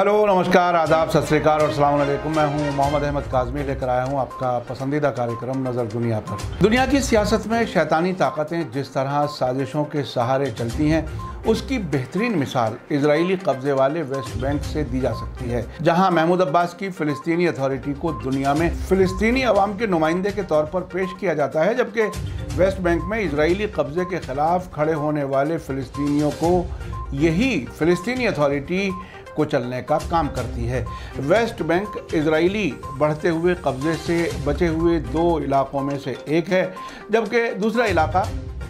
hello नमस्कार आदाब सत श्रीकाल और सलामकुम मैं हूं मोहम्मद अहमद काजमी लेकर आया हूं आपका पसंदीदा कार्यक्रम नज़र दुनिया पर दुनिया की सियासत में शैतानी ताकतें जिस तरह साजिशों के सहारे चलती हैं उसकी बेहतरीन मिसाल इसराइली कब्जे वाले वेस्ट बैंक से दी जा सकती है जहां महमूद अब्बास की फ़िलिस्तीनी अथॉरिटी को दुनिया में फ़िलिस्तीनी अवाम के नुमाइंदे के तौर पर पेश किया जाता है जबकि वेस्ट बैंक में इसराइली कब्जे के ख़िलाफ़ खड़े होने वाले फ़िलिस्तीनियों को यही फ़िलिस्तीनी अथॉरिटी कुचलने का काम करती है वेस्ट बैंक इसराइली बढ़ते हुए कब्जे से बचे हुए दो इलाकों में से एक है जबकि दूसरा इलाका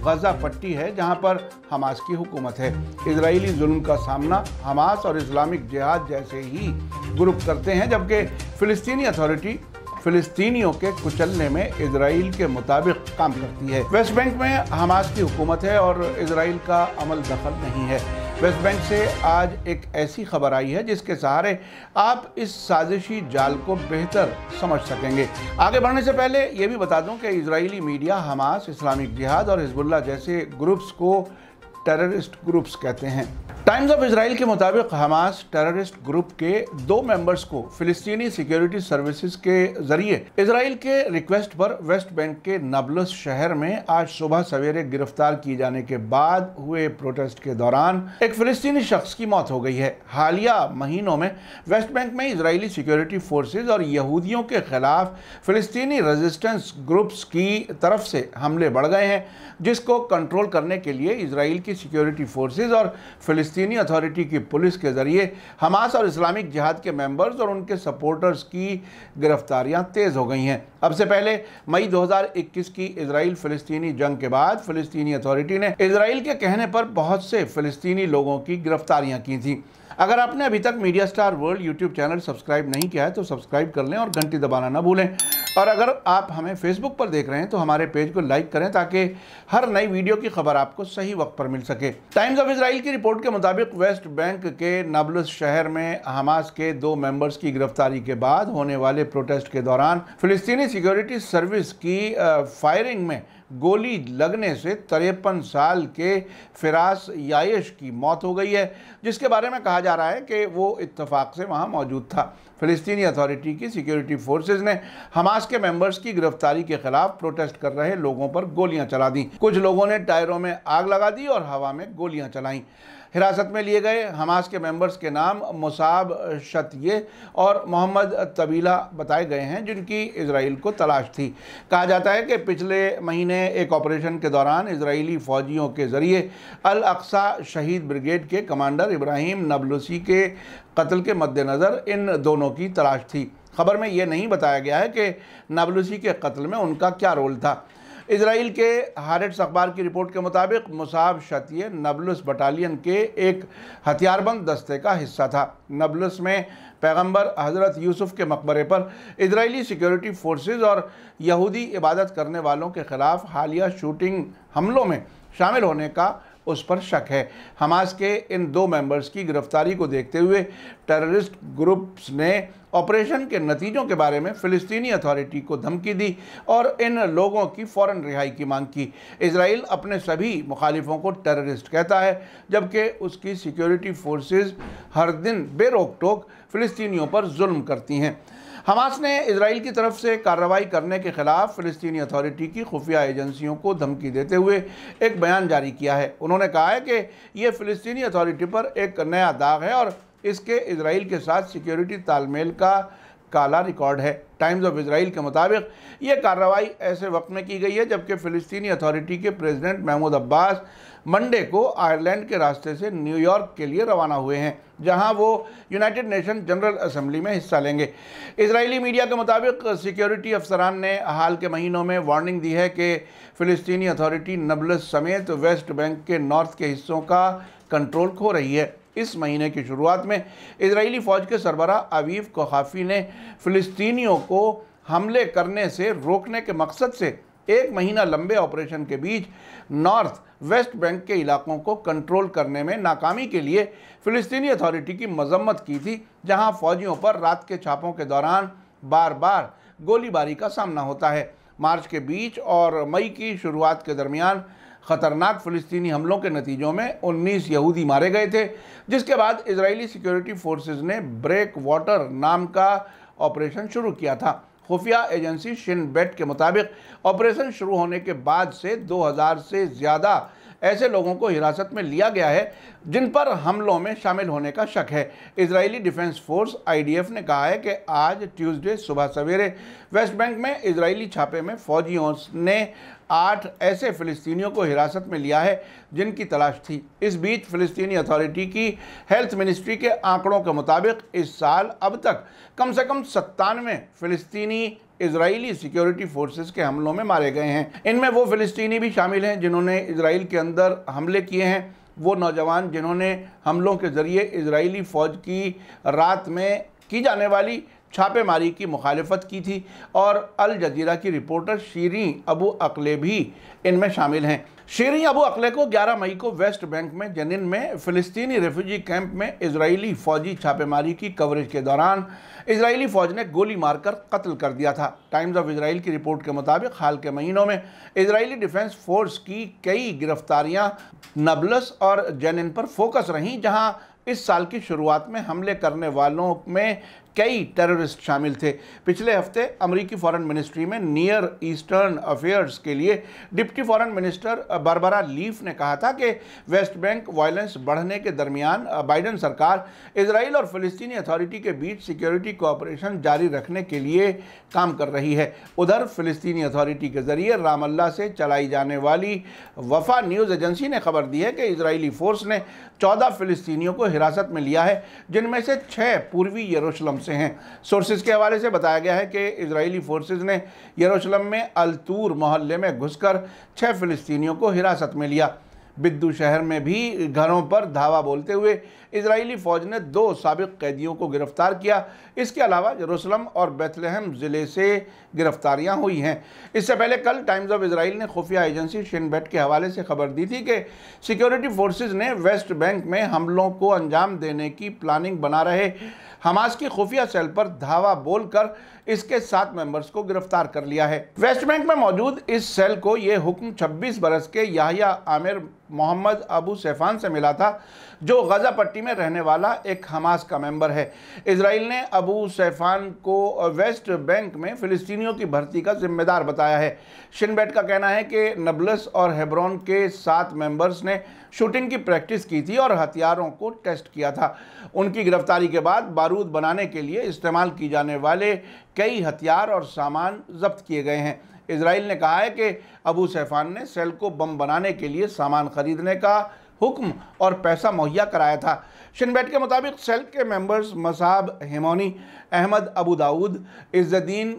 गजा पट्टी है जहां पर हमास की हुकूमत है इसराइली जुल्म का सामना हमास और इस्लामिक जिहाद जैसे ही ग्रुप करते हैं जबकि फ़िलिस्तीनी अथॉरिटी फ़िलिस्तीनियों के कुचलने में इसराइल के मुताबिक काम करती है वेस्ट बैंक में हमास की हुकूमत है और इसराइल का अमल दखल नहीं है वेस्ट बैंक से आज एक ऐसी खबर आई है जिसके सहारे आप इस साजिशी जाल को बेहतर समझ सकेंगे आगे बढ़ने से पहले ये भी बता दूं कि इजरायली मीडिया हमास इस्लामिक जिहाद और हिजबुल्ला जैसे ग्रुप्स को टेररिस्ट ग्रुप्स कहते हैं टाइम्स ऑफ इसराइल के मुताबिक हमास टेररिस्ट ग्रुप के दो मेंबर्स को फिलिस्तीनी सिक्योरिटी सर्विसेज के जरिए इसराइल के रिक्वेस्ट पर वेस्ट बैंक के नबलस शहर में आज सुबह सवेरे गिरफ्तार किए जाने के बाद हुए प्रोटेस्ट के दौरान एक फिलिस्तीनी शख्स की मौत हो गई है हालिया महीनों में वेस्ट बैंक में इसराइली सिक्योरिटी फोर्सेज और यहूदियों के खिलाफ फिलिस्तीनी रजिस्टेंस ग्रुप्स की तरफ से हमले बढ़ गए हैं जिसको कंट्रोल करने के लिए इसराइल की सिक्योरिटी फोर्सेज और फिलिस्ती फ़लस्तनी अथॉरिटी की पुलिस के ज़रिए हमास और इस्लामिक जिहाद के मेंबर्स और उनके सपोर्टर्स की गिरफ्तारियां तेज़ हो गई हैं अब से पहले मई 2021 की इसराइल फ़लस्तनी जंग के बाद फ़लस्तनी अथॉरिटी ने इसराइल के कहने पर बहुत से फ़लस्तनी लोगों की गिरफ्तारियाँ की थी अगर आपने अभी तक Media Star World YouTube channel subscribe नहीं किया है तो सब्सक्राइब कर लें और घंटी दबाना ना भूलें और अगर आप हमें फेसबुक पर देख रहे हैं तो हमारे पेज को लाइक करें ताकि हर नई वीडियो की खबर आपको सही वक्त पर मिल सके टाइम्स ऑफ इसराइल की रिपोर्ट के मुताबिक वेस्ट बैंक के नबलस शहर में हमास के दो मेंबर्स की गिरफ्तारी के बाद होने वाले प्रोटेस्ट के दौरान फिलिस्तीनी सिक्योरिटी सर्विस की फायरिंग में गोली लगने से तिरपन साल के फिरास याश की मौत हो गई है जिसके बारे में कहा जा रहा है कि वो इत्तफाक से वहाँ मौजूद था फलस्तनी अथॉरिटी की सिक्योरिटी फोर्सेज ने हमास के मेंबर्स की गिरफ्तारी के खिलाफ प्रोटेस्ट कर रहे लोगों पर गोलियां चला दी कुछ लोगों ने टायरों में आग लगा दी और हवा में गोलियां चलाईं हिरासत में लिए गए हमास के मेंबर्स के नाम मुसाब शतिये और मोहम्मद तबीला बताए गए हैं जिनकी इसराइल को तलाश थी कहा जाता है कि पिछले महीने एक ऑपरेशन के दौरान इसराइली फ़ौजियों के ज़रिए अल अक्सा शहीद ब्रिगेड के कमांडर इब्राहिम नबलूसी के कत्ल के मद्देनज़र इन दोनों की तलाश थी खबर में ये नहीं बताया गया है कि नबलुसी के कत्ल में उनका क्या रोल था इसराइल के हारेट्स अखबार की रिपोर्ट के मुताबिक मुसाब शतीय नबलस बटालियन के एक हथियारबंद दस्ते का हिस्सा था नबलस में पैगंबर हज़रत यूसुफ के मकबरे पर इसराइली सिक्योरिटी फोर्सेज और यहूदी इबादत करने वालों के ख़िलाफ़ हालिया शूटिंग हमलों में शामिल होने का उस पर शक है हमास के इन दो मेंबर्स की गिरफ्तारी को देखते हुए टेररिस्ट ग्रुप्स ने ऑपरेशन के नतीजों के बारे में फ़िलिस्तीनी अथॉरिटी को धमकी दी और इन लोगों की फौरन रिहाई की मांग की इसराइल अपने सभी मुखालिफों को टेररिस्ट कहता है जबकि उसकी सिक्योरिटी फोर्सेज हर दिन बेरोक टोक फ़िलिस्तीनियों पर जुल्म करती हैं हमास ने इसराइल की तरफ से कार्रवाई करने के खिलाफ फिलिस्तीनी अथॉरिटी की खुफिया एजेंसियों को धमकी देते हुए एक बयान जारी किया है उन्होंने कहा है कि ये फिलिस्तीनी अथॉरिटी पर एक नया दाग है और इसके इसराइल के साथ सिक्योरिटी तालमेल का काला रिकॉर्ड है टाइम्स ऑफ इसराइल के मुताबिक ये कार्रवाई ऐसे वक्त में की गई है जबकि फ़िलिस्तीनी अथॉरिटी के प्रेसिडेंट महमूद अब्बास मंडे को आयरलैंड के रास्ते से न्यूयॉर्क के लिए रवाना हुए हैं जहां वो यूनाइटेड नेशन जनरल असम्बली में हिस्सा लेंगे इसराइली मीडिया के मुताबिक सिक्योरिटी अफसरान ने हाल के महीनों में वार्निंग दी है कि फ़िलिस्तीनी अथॉरिटी नबलस समेत वेस्ट बैंक के नॉर्थ के हिस्सों का कंट्रोल खो रही है इस महीने की शुरुआत में इसराइली फ़ौज के सरबरा अवीफ कोहाफ़ी ने फ़िलिस्तीनियों को हमले करने से रोकने के मकसद से एक महीना लंबे ऑपरेशन के बीच नॉर्थ वेस्ट बैंक के इलाकों को कंट्रोल करने में नाकामी के लिए फ़िलिस्तीनी अथॉरिटी की मजम्मत की थी जहां फौजियों पर रात के छापों के दौरान बार बार गोलीबारी का सामना होता है मार्च के बीच और मई की शुरुआत के दरमियान ख़तरनाक फ़लस्तनी हमलों के नतीजों में 19 यहूदी मारे गए थे जिसके बाद इसराइली सिक्योरिटी फोर्सेज ने ब्रेक वाटर नाम का ऑपरेशन शुरू किया था खुफिया एजेंसी शिन बेट के मुताबिक ऑपरेशन शुरू होने के बाद से 2000 से ज़्यादा ऐसे लोगों को हिरासत में लिया गया है जिन पर हमलों में शामिल होने का शक है इसराइली डिफेंस फोर्स आईडीएफ ने कहा है कि आज ट्यूसडे सुबह सवेरे वेस्ट बैंक में इसराइली छापे में फौजियों ने आठ ऐसे फ़िलिस्तीनियों को हिरासत में लिया है जिनकी तलाश थी इस बीच फ़िलिस्तीनी अथॉरिटी की हेल्थ मिनिस्ट्री के आंकड़ों के मुताबिक इस साल अब तक कम से कम सत्तानवे फ़िलिस्तीनी इसराइली सिक्योरिटी फोर्सेस के हमलों में मारे गए हैं इनमें वो फ़िलिस्तीनी भी शामिल हैं जिन्होंने इसराइल के अंदर हमले किए हैं वो नौजवान जिन्होंने हमलों के ज़रिए इसराइली फ़ौज की रात में की जाने वाली छापेमारी की मुखालफत की थी और अल जजीरा की रिपोर्टर शीरी अबू अकले भी इनमें शामिल हैं शीरी अबू अकले को 11 मई को वेस्ट बैंक में जनिन में फ़िलिस्तीनी रेफ्यूजी कैंप में इजरायली फ़ौजी छापेमारी की कवरेज के दौरान इजरायली फ़ौज ने गोली मारकर कत्ल कर दिया था टाइम्स ऑफ इसराइल की रिपोर्ट के मुताबिक हाल के महीनों में इसराइली डिफेंस फोर्स की कई गिरफ्तारियां नबलस और जनिन पर फोकस रहीं जहाँ इस साल की शुरुआत में हमले करने वालों में कई टेररिस्ट शामिल थे पिछले हफ्ते अमेरिकी फॉरेन मिनिस्ट्री में नियर ईस्टर्न अफेयर्स के लिए deputy foreign minister Barbara Leaf ने कहा था कि वेस्ट बैंक वायलेंस बढ़ने के दरमियान बाइडन सरकार इसराइल और फिलिस्तीनी अथॉरिटी के बीच सिक्योरिटी कोऑपरेशन जारी रखने के लिए काम कर रही है उधर फिलिस्तीनी अथॉरिटी के जरिए रामल्ला से चलाई जाने वाली वफा न्यूज़ एजेंसी ने खबर दी है कि इसराइली फोर्स ने चौदह फिलिस्तीनियों को हिरासत में लिया है जिनमें से छः पूर्वी यरूशलम से हैं सोर्सेज के हवाले से बताया गया है कि इसराइली फोर्सेज ने यरूशलम में अलतूर मोहल्ले में घुसकर छः फ़िलिस्तीनियों को हिरासत में लिया बिद्दू शहर में भी घरों पर धावा बोलते हुए इजरायली फ़ौज ने दो सबक कैदियों को गिरफ्तार किया इसके अलावा जरूसलम और बैतलहम ज़िले से गिरफ्तारियां हुई हैं इससे पहले कल टाइम्स ऑफ इसराइल ने खुफिया एजेंसी शिनबेट के हवाले से खबर दी थी कि सिक्योरिटी फोर्सेज ने वेस्ट बैंक में हमलों को अंजाम देने की प्लानिंग बना रहे हमास की खुफिया सेल पर धावा बोलकर इसके सात मेंबर्स को गिरफ्तार कर लिया है वेस्ट बैंक में मौजूद इस सेल को यह हुक्म 26 बरस के याहिया आमिर मोहम्मद अबू सैफान से मिला था जो गज़ा पट्टी में रहने वाला एक हमास का मेंबर है इसराइल ने अबू सैफान को वेस्ट बैंक में फ़िलिस्तीनियों की भर्ती का जिम्मेदार बताया है शिनबेट का कहना है कि नबलस और हेब्रोन के सात मेंबर्स ने शूटिंग की प्रैक्टिस की थी और हथियारों को टेस्ट किया था उनकी गिरफ्तारी के बाद बारूद बनाने के लिए इस्तेमाल की जाने वाले कई हथियार और सामान जब्त किए गए हैं इसराइल ने कहा है कि अबू सैफान ने सेल को बम बनाने के लिए सामान खरीदने का हुक्म और पैसा मुहैया कराया था शिनबेट के मुताबिक सेल के members Masab Hemoni Ahmad Abu Daoud Izzeddin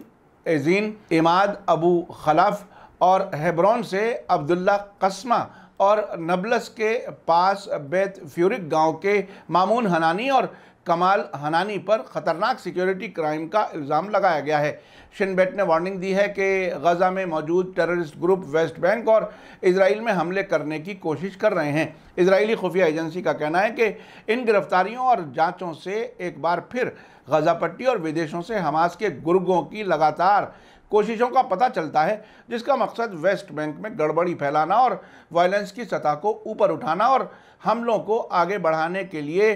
एजीन इमाद अबू खलाफ और हेब्रोन से अब्दुल्ला कस्मा और नबलस के पास बेत फ्यूरिक गांव के मामून हनानी और कमाल हनानी पर ख़तरनाक सिक्योरिटी क्राइम का इल्ज़ाम लगाया गया है शिनबेट ने वार्निंग दी है कि गज़ा में मौजूद टेररिस्ट ग्रुप वेस्ट बैंक और इसराइल में हमले करने की कोशिश कर रहे हैं इसराइली खुफिया एजेंसी का कहना है कि इन गिरफ्तारियों और जाँचों से एक बार फिर गजा पट्टी और विदेशों से हमास के गुर्गों की लगातार कोशिशों का पता चलता है जिसका मकसद वेस्ट बैंक में गड़बड़ी फैलाना और वायलेंस की सतह को ऊपर उठाना और हमलों को आगे बढ़ाने के लिए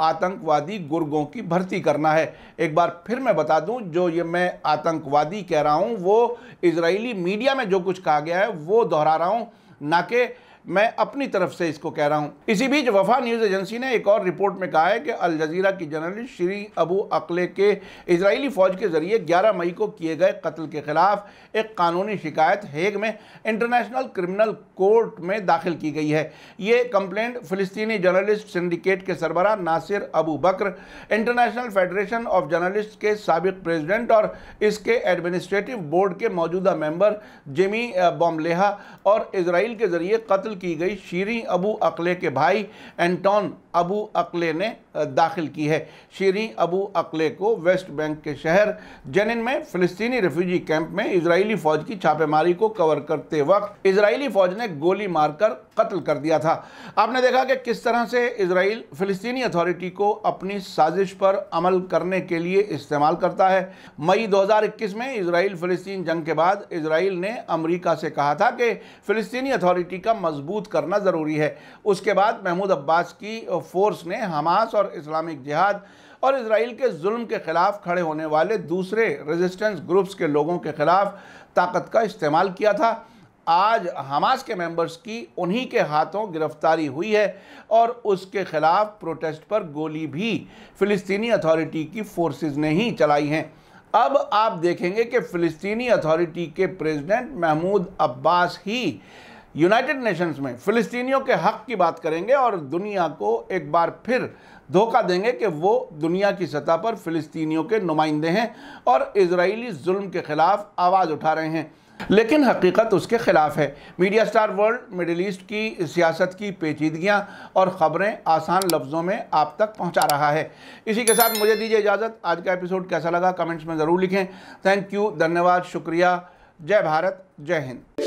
आतंकवादी गुर्गों की भर्ती करना है एक बार फिर मैं बता दूं जो ये मैं आतंकवादी कह रहा हूं वो इजरायली मीडिया में जो कुछ कहा गया है वो दोहरा रहा हूं ना कि मैं अपनी तरफ से इसको कह रहा हूँ इसी बीच वफा न्यूज़ एजेंसी ने एक और रिपोर्ट में कहा है कि अल जजीरा की जर्नलिस्ट श्री अबू अकले के इसराइली फ़ौज के ज़रिए ग्यारह मई को किए गए कत्ल के ख़िलाफ़ एक कानूनी शिकायत हेग में इंटरनेशनल क्रिमिनल कोर्ट में दाखिल की गई है ये कंप्लेंट फिलिस्तीनी जर्नलिस्ट सिंडिकेट के सरबरा Nasser Abu Bakr International Federation of Journalist के सबक प्रेजिडेंट और इसके एडमिनिस्ट्रेटिव बोर्ड के मौजूदा मेंबर जिमी बॉमलेहा और इसराइल के ज़रिए कत्ल की गई शीरी अबू अकले के भाई एंटोन अबू अकले ने दाखिल की है शीरी अबू अकले को वेस्ट बैंक के शहर जेनिन में फिलिस्तीनी रेफ्यूजी कैंप में इजरायली फ़ौज की छापेमारी को कवर करते वक्त इजरायली फ़ौज ने गोली मारकर कत्ल कर दिया था आपने देखा कि किस तरह से इसराइल फिलिस्तीनी अथॉरिटी को अपनी साजिश पर अमल करने के लिए इस्तेमाल करता है मई 2021 में इसराइल फिलिस्तीन जंग के बाद इसराइल ने अमरीका से कहा था कि फिलिस्तीनी अथॉरिटी का मजबूत मजबूत करना ज़रूरी है उसके बाद महमूद अब्बास की फोर्स ने हमास और इस्लामिक जिहाद और इसराइल के जुल्म के ख़िलाफ़ खड़े होने वाले दूसरे रेजिस्टेंस ग्रुप्स के लोगों के ख़िलाफ़ ताकत का इस्तेमाल किया था आज हमास के मेंबर्स की उन्हीं के हाथों गिरफ्तारी हुई है और उसके ख़िलाफ़ प्रोटेस्ट पर गोली भी फ़िलिस्तीनी अथॉरिटी की फोर्सेस ने ही चलाई हैं अब आप देखेंगे कि फ़िलिस्तीनी अथॉरिटी के प्रेसिडेंट महमूद अब्बास ही यूनाइटेड नेशंस में फ़िलिस्तीनियों के हक़ की बात करेंगे और दुनिया को एक बार फिर धोखा देंगे कि वो दुनिया की सतह पर फ़िलिस्तीनियों के नुमाइंदे हैं और इसराइली जुल्म के ख़िलाफ़ आवाज़ उठा रहे हैं लेकिन हकीकत उसके ख़िलाफ़ है Media Star World Middle East की सियासत की पेचीदगियाँ और ख़बरें आसान लफ्ज़ों में आप तक पहुँचा रहा है इसी के साथ मुझे दीजिए इजाज़त आज का एपिसोड कैसा लगा कमेंट्स में ज़रूर लिखें थैंक यू धन्यवाद शुक्रिया जय भारत जय हिंद